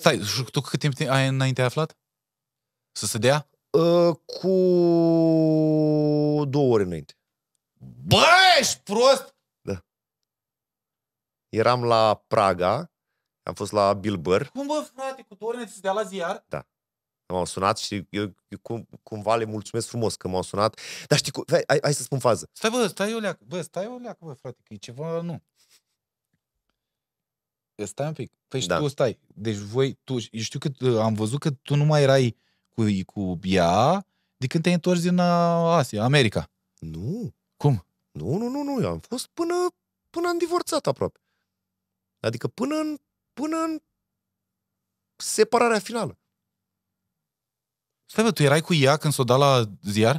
Stai, tu cât timp ai înainte aflat? Să se dea? Ă, cu două ore înainte. Bă, ești prost! Da. Eram la Praga, am fost la Bilbăr. Cum bă, frate, cu două ore înainte să dea la ziar? Da. M-au sunat și eu, eu cum, cumva le mulțumesc frumos că m-au sunat. Dar știi, cu, hai, hai, hai să spun fază. Stai, bă, stai o leacă, bă, stai o leacă, bă, frate, că e ceva, nu. Ă, stai un pic, păi da. tu stai. Deci voi, tu, eu știu că ă, am văzut că tu nu mai erai cu, cu ea de când te-ai întors din ă, Asia, America. Nu. Cum? Nu, nu, nu, nu, eu am fost până, până am divorțat aproape. Adică până în, până în separarea finală. Stai, bă, tu erai cu ea când s-o da la ziar?